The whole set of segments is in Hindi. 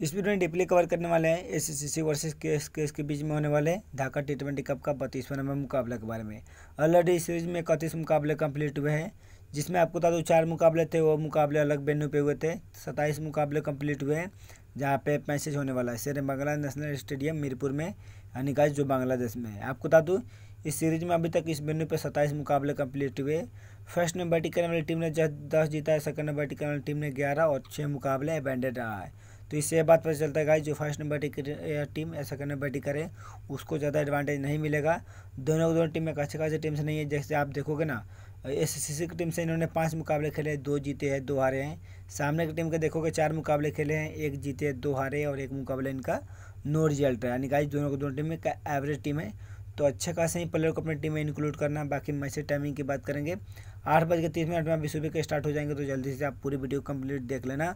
इस वीडियो में डिप्ली कवर करने वाले हैं S C C versus case case के बीच में होने वाले ढाका टी ट्वेंटी कप का बत्तीसवें नंबर मुकाबले के बारे में ऑलरेडी इस सीरीज में इकतीस मुकाबले कंप्लीट हुए हैं जिसमें आपको बता दूँ चार मुकाबले थे वो मुकाबले अलग वेन्यू पे हुए थे सत्ताईस मुकाबले कम्प्लीट हुए हैं जहाँ पे मैसेज होने वाला है शेर बांग्ला नेशनल स्टेडियम मीरपुर में यानी जो बांग्लादेश में है आपको बता दूँ इस सीरीज में अभी तक इस वेन्यू पे सत्ताईस मुकाबले कंप्लीट हुए फर्स्ट नंबर बैटिंग करने वाली टीम ने दस जीता है सेकंड नंबर बैटिंग करने वाली टीम ने ग्यारह और छः मुकाबले अबेंडेड रहा है तो इससे बात पता चलता है गाइस जो फर्स्ट नंबर टीम या सेकंड नंबर बैटिंग करे उसको ज़्यादा एडवांटेज नहीं मिलेगा दोनों दोनों टीम में अच्छे खासे टीम से नहीं है जैसे आप देखोगे ना एस एस की टीम से इन्होंने पाँच मुकाबले खेले दो जीते हैं दो हारे हैं सामने की टीम के देखोगे चार मुकाबले खेले हैं एक जीते दो हारे और एक मुकाबला इनका नो रिजल्ट है यानी गाइस दोनों दोनों टीम में एवरेज टीम है तो अच्छे खासे ही प्लेयर को अपनी टीम में इंक्लूड करना बाकी मैच से टाइमिंग की बात करेंगे आठ बज के तीस मिनट में अभी सुबह के स्टार्ट हो जाएंगे तो जल्दी से आप पूरी वीडियो कंप्लीट देख लेना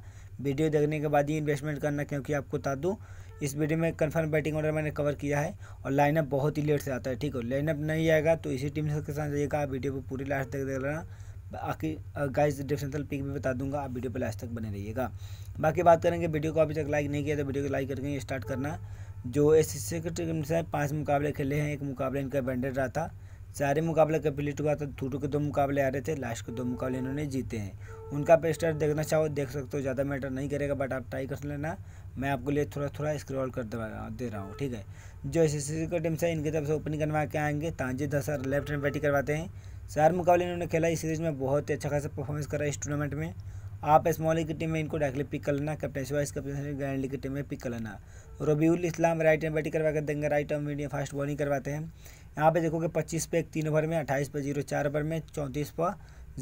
वीडियो देखने के बाद ही इन्वेस्टमेंट करना क्योंकि आपको बता दूँ इस वीडियो में कन्फर्म बैटिंग ऑर्डर मैंने कवर किया है और लाइनअप बहुत ही लेट से आता है ठीक है लाइनअप नहीं आएगा तो इसी टीम के साथ जाइएगा आप वीडियो को पूरी लास्ट तक देख लेना बाकी गाइस डिफरेंशियल पिक भी बता दूंगा आप वीडियो पर लास्ट तक बने रहिएगा बाकी बात करेंगे वीडियो को अभी तक लाइक नहीं किया तो वीडियो को लाइक करके स्टार्ट करना जो एस टीम से पाँच मुकाबले खेले हैं एक मुकाबले इनका बैंडेड रहा था सारे मुकाबले कंप्लीट हुआ था टूटू के दो मुकाबले आ रहे थे लास्ट के दो मुकाबले इन्होंने जीते हैं उनका पेस्टर देखना चाहो देख सकते हो ज़्यादा मैटर नहीं करेगा बट आप ट्राई कर लेना मैं आपको लिए थोड़ा थोड़ा स्क्रॉल कर दे रहा हूँ ठीक है जो एस सी सी टीम से इनकी तरफ से ओपनिंग करवा के आएंगे तांजी दसर लेफ्ट हैंड बैटिंग करवाते हैं सारे मुकाबले इन्होंने खेला इस सीरीज में बहुत ही अच्छा खासा परफॉर्मेंस करा इस टूर्नामेंट में आप स्मॉल की टीम में इनको डायरेक्टली पिक कर लेना captain vice captain grand team में पिक कर लेना Rabiul Islam right hand batting करवा कर देंगे right hand medium fast bowling करवाते हैं यहाँ पे देखोगे पच्चीस पे एक तीन ओवर में अट्ठाईस पे जीरो चार ओवर में चौंतीस पर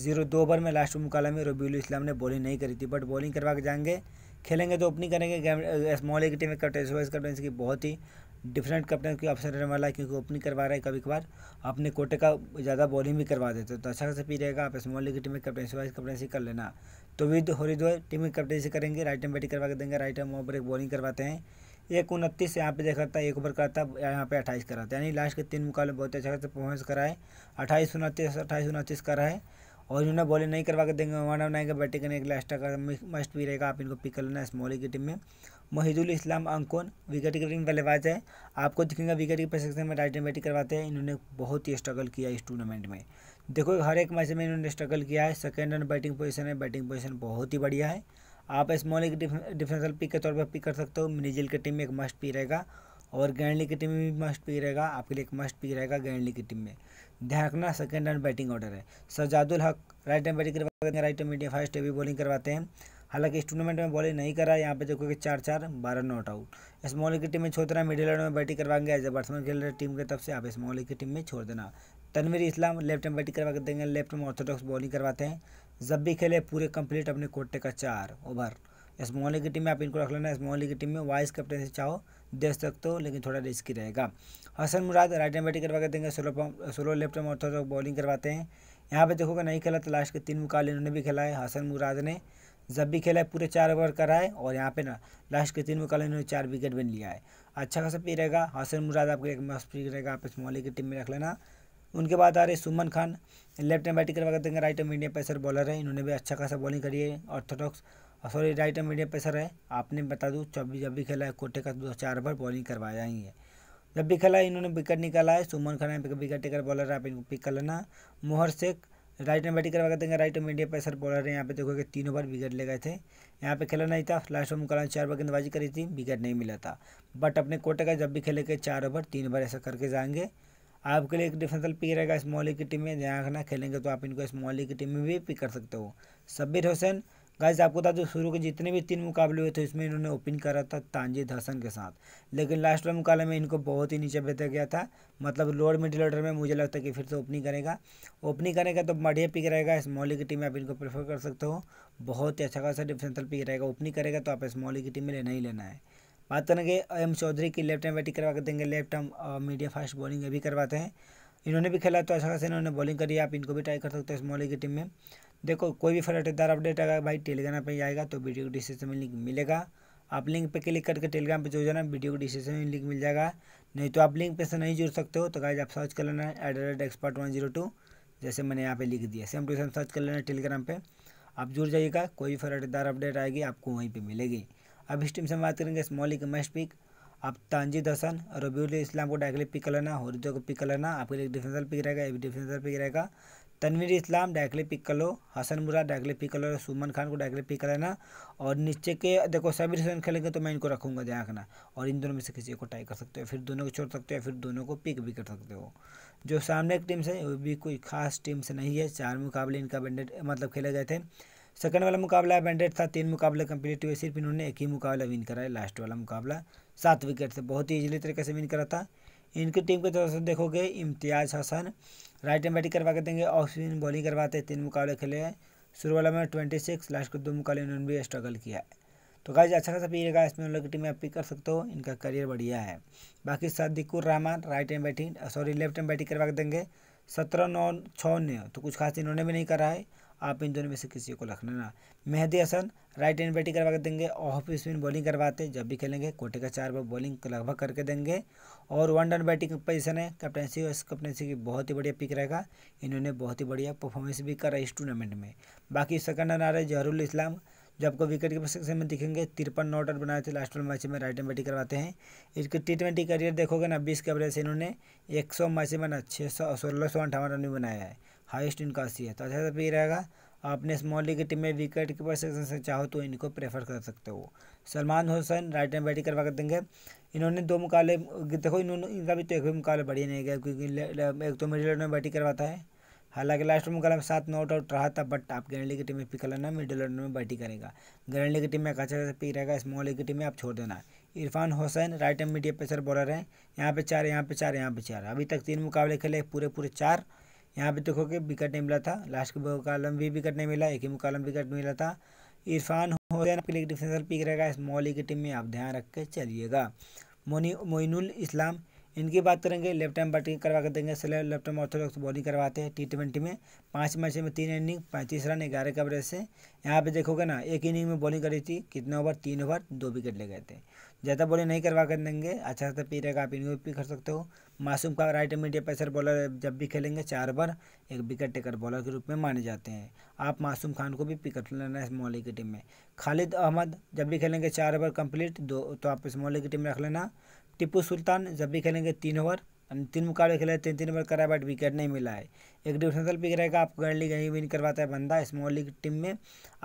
जीरो दो ओवर में लास्ट मुकाबला में रबीउल इस्लाम ने बॉलिंग नहीं करी थी बट बॉलिंग करवा के जाएंगे खेलेंगे तो ओपनिंग करेंगे स्मॉल टीम में कैप्टन वाइस कैप्टन की बहुत ही डिफरेंट कप्तान के ऑप्शन रहने वाला है क्योंकि ओपनिंग करवा रहा है कभी कभार अपने कोटे का ज़्यादा बॉलिंग भी करवा देते हैं तो अच्छा खासा पी रहेगा आप स्मॉल लीग टीम में कप्टनसी वाइज कप्टनसी कर लेना तो विद हरिद्वार टीम में कप्टनसी करेंगे राइट टाइम बैटिंग करवा के देंगे राइट टाइम ओवर एक बॉलिंग करवाते हैं एक उनतीस यहाँ पे देखा था एक ओवर कराता यहाँ पे अट्ठाईस कराता यानी लास्ट के तीन मुकाबले बहुत अच्छा खासा परफॉर्मेंस करा है अट्ठाईस उनतीस अट्ठाईस उनतीस करा है और इन्होंने बॉलिंग नहीं करवा के देंगे वन ऑफ नाइन का बैटिंग करने के लिए एक्स्ट्रा का मस्ट भी रहेगा आप इनको पिक कर लेना स्मॉली की टीम में महीदुल इस्लाम अंकोन विकेट कीपिंग बल्लेबाज है आपको दिखेंगे विकेट कीपर सेक्शन में राइट बैटिंग करवाते हैं इन्होंने बहुत ही स्ट्रगल किया इस टूर्नामेंट में देखो हर एक मैच में इन्होंने स्ट्रगल किया है सेकेंड रन बैटिंग पोजिशन है बैटिंग पोजिशन बहुत ही बढ़िया है आप स्मॉल डिफेंसल पिक के तौर पर पिक कर सकते हो मिनिजिल की टीम में एक मस्ट पी रहेगा और गैंडली की टीम में भी मस्ट पिक रहेगा आपके लिए एक मस्ट पिक रहेगा गैंडली की टीम में ध्यान रखना सेकेंड एंड बैटिंग ऑर्डर है Sajjadul Haque right hand batting करवाते राइट एंड मीडियम फास्ट भी बॉलिंग करवाते हैं हालांकि इस टूर्नामेंट में बॉलिंग नहीं करा यहाँ पे देखो कि चार चार बारह नॉट आउट मॉल की टीम में छोड़ना मिडिल ऑर्डर में बैटिंग करवाएंगे एज ए बैट्समैन खेल रहे टीम के तरफ से आप स्मॉल की टीम में छोड़ देना Tanvir Islam left hand batting करवा कर देंगे लेफ्ट में ऑर्थोडॉक्स बॉलिंग करवाते हैं जब भी खेले पूरे कंप्लीट अपने कोटे का चार ओवर स्मॉल की टीम में आप इनको रख लेना स्मॉल की टीम में वाइस कैप्टन से चाहो दे सकते हो लेकिन थोड़ा रिस्की रहेगा Hasan Murad right hand batting करवा कर देंगे सोलो सोलो लेफ्ट हैंड और बॉलिंग करवाते हैं यहाँ पे देखोगे नहीं खेला तो लास्ट के तीन मुकाबले इन्होंने भी खेला है हसन मुराद ने जब भी खेला है पूरे चार ओवर करा है और यहाँ पे ना लास्ट के तीन मुकाबले इन्होंने चार विकेट भी लिया है अच्छा खासा पी रहेगा हसन मुराद आपके एक मस्त पी रहेगा आप इस मोहल्ले की टीम में रख लेना उनके बाद आ रहे Suman Khan left hand batting करवा कर देंगे right hand medium pacer bowler है इन्होंने भी अच्छा खासा बॉलिंग करी है orthodox sorry right hand medium pacer है आपने बता दूँ जब भी जब भी खेला है कोटे का दो चार ओवर बॉलिंग करवाया ही है जब भी खेला है इन्होंने विकेट निकाला है सुमन खाना है विकेट टेकर बॉलर आप इनको पिक कर लेना मोहर शेख राइट एंड बैटिंग करवा देंगे राइट मीडियम पेसर बॉलर है यहाँ पे देखोगे तीन ओवर विकेट ले गए थे यहाँ पे खेला नहीं था लास्ट ओवर मुकाला चार ओवर गेंदबाजी करी थी विकेट नहीं मिला था बट अपने कोटे का जब भी खेले गए चार ओवर तीन ओवर ऐसा करके जाएंगे आपके लिए एक डिफेंसल पिक रहेगा स्मॉली की टीम में ध्यान रखना खेलेंगे तो आप इनको स्मॉली की टीम में भी पिक कर सकते हो सब्बीर हुसैन गाइस आपको बता दो शुरू के जितने भी तीन मुकाबले हुए थे इसमें इन्होंने ओपन करा था तांजी हसन के साथ लेकिन लास्ट वाले मुकाबले में इनको बहुत ही नीचे बेहतर गया था मतलब लोअर मिडिल ऑर्डर में मुझे लगता है कि फिर से ओपनिंग करेगा ओपनिंग करेगा तो बढ़िया पिक रहेगा स्मॉली की टीम में आप इनको प्रेफर कर सकते हो बहुत ही अच्छा खासा डिफेंसल पिक रहेगा ओपनिंग करेगा तो आप स्मॉली की टीम में लेना ही लेना है बात करेंगे एम चौधरी की लेफ्ट हैंड बैटिंग करवा कर देंगे लेफ्ट हम मीडियम फास्ट बॉलिंग अभी करवाते हैं इन्होंने भी खेला तो अच्छा खासा इन्होंने बॉलिंग करी आप इनको भी ट्राई कर सकते हो स्मॉली की टीम में देखो कोई भी फलटदार अपडेट अगर भाई टेलीग्राम पर आएगा तो वीडियो को डिस्क्रिप्शन में लिंक मिलेगा आप लिंक पर क्लिक करके टेलीग्राम पर जुड़ जाना वीडियो को डिस्क्रिप्शन में लिंक मिल जाएगा नहीं तो आप लिंक पे से नहीं जुड़ सकते हो तो गाइज आप सर्च कर लेना at the rate expert one zero two जैसे मैंने यहाँ पे लिख दिया सेम टू सेम सर्च कर लेना टेलीग्राम पे आप जुड़ जाइएगा कोई भी फलटदार अपडेट आएगी आपको वहीं पर मिलेगी अब इस टीम से हम बात करेंगे स्मॉलिक मस्ट पिक आप तंजीद हसन रबी इस्लाम को डायरेक्टली पिक कर लेना हरिदो को पिक कर लेना आपके लिए डिफेंसल पिक रहेगा ये भी डिफेंसल पिक रहेगा तनवीर इस्लाम डायरेक्टली पिक कर लो हसन मुरा डायरेक्टली पिक कर लो सुमन खान को डायरेक्टली पिक कर लेना और नीचे के देखो सभी रिसन खेलेंगे तो मैं इनको रखूँगा ध्यान रखना और इन दोनों में से किसी को टाई कर सकते हो फिर दोनों को छोड़ सकते हो फिर दोनों को पिक भी कर सकते हो जो सामने की टीम से वो भी कोई खास टीम से नहीं है चार मुकाबले इनका बैंडेड मतलब खेले गए थे सेकंड वाला मुकाबला बैंडेड था तीन मुकाबले कंप्लीट हुए सिर्फ इन्होंने एक ही मुकाबला विन करा है लास्ट वाला मुकाबला सात विकेट से बहुत ही ईजिली तरीके से विन करा था इनकी टीम के तरफ से देखोगे Imtiaz Hasan right time batting करवा के देंगे ऑफ बॉलिंग करवाते हैं तीन मुकाबले खेले हैं शुरू वाला में ट्वेंटी सिक्स लास्ट के दो मुकाबले इन्होंने भी स्ट्रगल किया है तो गाइज अच्छा खासा पी रहेगा इसमें उन लोग की टीम में आप पिक कर सकते हो इनका करियर बढ़िया है बाकी Sadiqur Rahman right hand batting sorry left hand batting करवा के देंगे सत्रह नौ छः ने तो कुछ खास इन्होंने भी नहीं करा है आप इन दोनों में से किसी को रखना ना Mehidy Hasan right hand batting करवा कर देंगे ऑफ स्पिन बॉलिंग करवाते जब भी खेलेंगे कोटे का चार बार बॉलिंग लगभग करके देंगे और वन डन बैटिंग पोजिशन है कैप्टनसी और कैप्टनसी की बहुत ही बढ़िया पिक रहेगा इन्होंने बहुत ही बढ़िया परफॉर्मेंस भी करा इस टूर्नामेंट में बाकी सेकंड रन आ रहे जहरुल इस्लाम जो आपको विकेट के प्रशिक्षण में दिखेंगे तिरपन नौ रन बनाए थे लास्ट मैच में राइट एंड बैटिंग करवाते हैं इसके टी ट्वेंटी करियर देखोगे ना बीस के एवरेज इन्होंने एक सौ मैच में ना छः सौ सोलह सौ अंठावन रन भी बनाया है हाईएस्ट इनका सी है तो अच्छा सा प्लेयर रहेगा आपने स्मॉल लीग की टीम में विकेट कीपर सेक्शन से चाहो तो इनको प्रेफर कर सकते हो Salman Hussain right hand batting करवा कर देंगे इन्होंने दो मुकाबले देखो इन्होंने इनका भी तो एक भी मुकाबला बढ़िया नहीं गया क्योंकि एक तो मिडिल ऑर्डर में बैटिंग करवाता है हालांकि लास्ट मुकाबले में सात नॉट आउट रहा था बट आप ग्रैंड लीग की टीम में पिक करना मिडिल ऑर्डर में बैटिंग करेगा ग्रैंड लीग की टीम में एक अच्छा पिक रहेगा स्मॉल लीग की टीम में आप छोड़ देना Irfan Hussain right hand medium pacer bowler हैं यहाँ पे चार यहाँ पे चार यहाँ पे चार अभी तक तीन मुकाबले खेले पूरे पूरे चार यहाँ पे देखोगे विकेट नहीं मिला था लास्ट के कॉलम भी विकेट नहीं मिला एक ही कॉलम विकेट मिला था इरफान हो डिफेंसर पिक रहेगा इस मौली की टीम में आप ध्यान रख के चलिएगा मोनी मोइनुल इस्लाम इनकी बात करेंगे लेफ्ट टाइम बैटिंग करवा कर देंगे सिलेब लेफ्ट टाइम ऑर्थोडॉक्स बॉलिंग करवाते हैं टी ट्वेंटी में पाँच मैच में तीन इनिंग पैंतीस रन ग्यारह का एवरेज से यहाँ पे देखोगे ना एक इनिंग में बॉलिंग करी थी कितने ओवर तीन ओवर दो विकेट ले गए थे ज़्यादा बॉलिंग नहीं करवा कर देंगे अच्छा खासा पी रहेगा आप इनको भी कर सकते हो मासूम का राइट मीडियम पैसर बॉलर जब भी खेलेंगे चार ओवर एक विकेट टेकर बॉलर के रूप में माने जाते हैं आप मासूम खान को भी कर लेना है मोहल्ले की टीम में खालिद अहमद जब भी खेलेंगे चार ओवर कंप्लीट दो तो आप इस मोहल्ले की टीम में रख लेना टिप्पू सुल्तान जब भी खेलेंगे तीन ओवर तीन मुकाबले खेले तीन तीन ओवर करा बट विकेट नहीं मिला है एक डिफेंसल पिक रहेगा आपको गैर लीग यहीं विन करवाता है बंदा स्मॉल लीग टीम में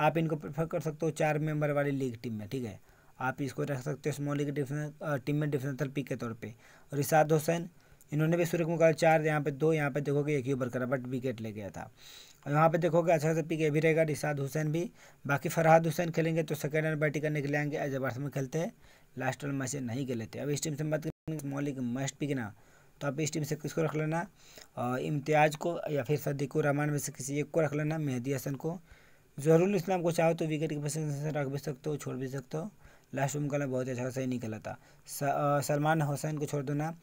आप इनको प्रेफर कर सकते हो चार मेंबर वाली लीग टीम में ठीक है आप इसको रख सकते हो स्मॉल लीग डिफेंस टीम में डिफेंसल पिक के तौर पर रिसाद हुसैन इन्होंने भी सूर्य मुकाबले चार यहाँ पे दो यहाँ पे देखोगे एक ही ओवर करा बट विकेट ले गया था और यहाँ पे देखोगे अच्छा खासा पिक ये भी रहेगा रिसाद हुसैन भी बाकी फरहाद हुसैन खेलेंगे तो सेकेंड एंड बैटिंग करने के लिए आएंगे एज में खेलते हैं लास्ट वाला मैसेज नहीं कर लेते अब इस टीम से बात करेंगे मौलिक मस्ट पिक ना तो आप इस टीम से किसको रख लेना इम्तियाज़ को या फिर को रहमान में से किसी एक को रख लेना मेहदी हसन को जहरुल इस्लाम को चाहो तो विकेट की पसंद से रख भी सकते हो छोड़ भी सकते हो लास्ट रूम का बहुत अच्छा सही निकला था सलमान हुसैन को छोड़ दो ना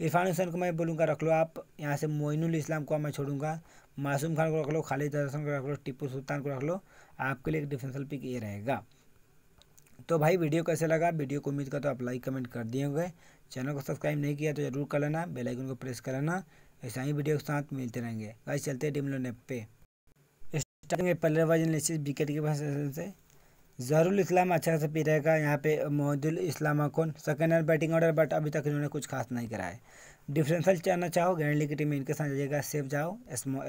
इरफान हुसैन को मैं बोलूँगा रख लो आप यहाँ से मोइनुल इस्लाम को मैं छोड़ूंगा मासूम खान को रख लो खालिद हसन को रख लो टिपू सुल्तान को रख लो आपके लिए एक डिफेंसल पिक ये रहेगा तो भाई वीडियो कैसे लगा वीडियो को उम्मीद का तो आप लाइक कमेंट कर दिए होंगे चैनल को सब्सक्राइब नहीं किया तो जरूर कर लेना बेलाइकन को प्रेस कर लेना ऐसा ही वीडियो के साथ मिलते रहेंगे भाई चलते हैं डिमलो नेप पे स्टार्टिंग में पल्लेबाज एनालिसिस विकेट के पास से जहरुल इस्लाम अच्छा से पी रहेगा यहाँ पे Mohidul Islam Ankon second batting order but अभी तक इन्होंने कुछ खास नहीं करा है डिफरेंशियल चाहना चाहो की टीम में इनके साथ जाइएगा सेफ जाओ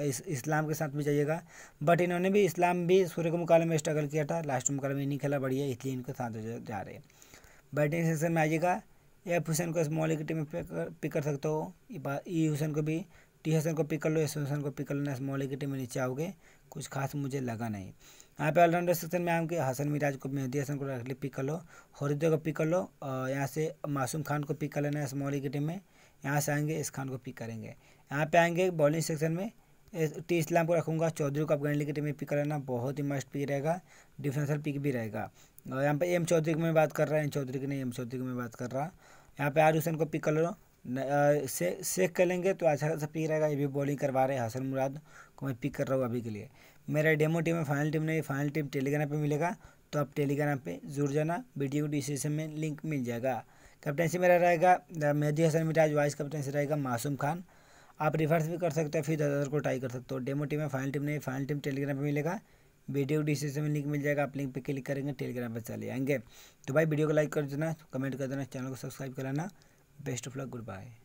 इस, इस्लाम के साथ भी जाइएगा बट इन्होंने भी इस्लाम भी सूर्य के मुकाबले में स्ट्रगल किया था लास्ट मुकाबले में नहीं खेला बढ़िया इसलिए इनके साथ जा रहे हैं बैटिंग सेक्शन में आइएगा एफ हुसैन को स्मॉल की टीम में पिक कर सकते हो ई हुसैन को भी टी हसन को पिक कर लो एस हुसैन को पिक कर लेना स्मॉल की टीम में नीचे आओगे कुछ खास मुझे लगा नहीं यहाँ पे ऑलराउंडर सेक्शन में आऊँगे हसन मिराज को मेहदी हसन को पिक कर लो हरिद्व को पिक कर लो और यहाँ से मासूम खान को पिक कर लेना स्मॉल टीम में यहाँ से आएंगे इस खान को पिक करेंगे यहाँ पे आएंगे बॉलिंग सेक्शन में टी इस्लाम को रखूँगा चौधरी को अफगानी की टीम में पिक करना बहुत ही मस्ट पिक रहेगा डिफेंसल पिक भी रहेगा और यहाँ पर एम चौधरी की मैं बात कर रहा एम चौधरी की नहीं एम चौधरी की मैं बात कर रहा यहाँ पे आर हुसैन को पिक कर लो से सेक कर लेंगे तो अच्छा खासा पिक रहेगा ये भी बॉलिंग करवा रहे हैं हसन मुराद को मैं पिक कर रहा हूँ अभी के लिए मेरा डेमो टीम है फाइनल टीम नहीं फाइनल टीम टेलीग्राम पर मिलेगा तो आप टेलीग्राम पर जुड़ जाना वीडियो को डिस्क्रिप्शन में लिंक मिल जाएगा कैप्टनसी मेरा रहेगा मेहदी हसन मिटाज वाइस कैप्टनसी रहेगा मासूम खान आप रिवर्स भी कर सकते हो फिर दस को ट्राई कर सकते हो डेमो टीम है फाइनल टीम नहीं फाइनल टीम टेलीग्राम पर मिलेगा वीडियो डिस्क्रिप्शन में लिंक मिल जाएगा आप लिंक पे क्लिक करेंगे टेलीग्राम पे चले आएंगे तो भाई वीडियो को लाइक कर देना कमेंट कर देना चैनल को सब्सक्राइब कराना best of luck good bye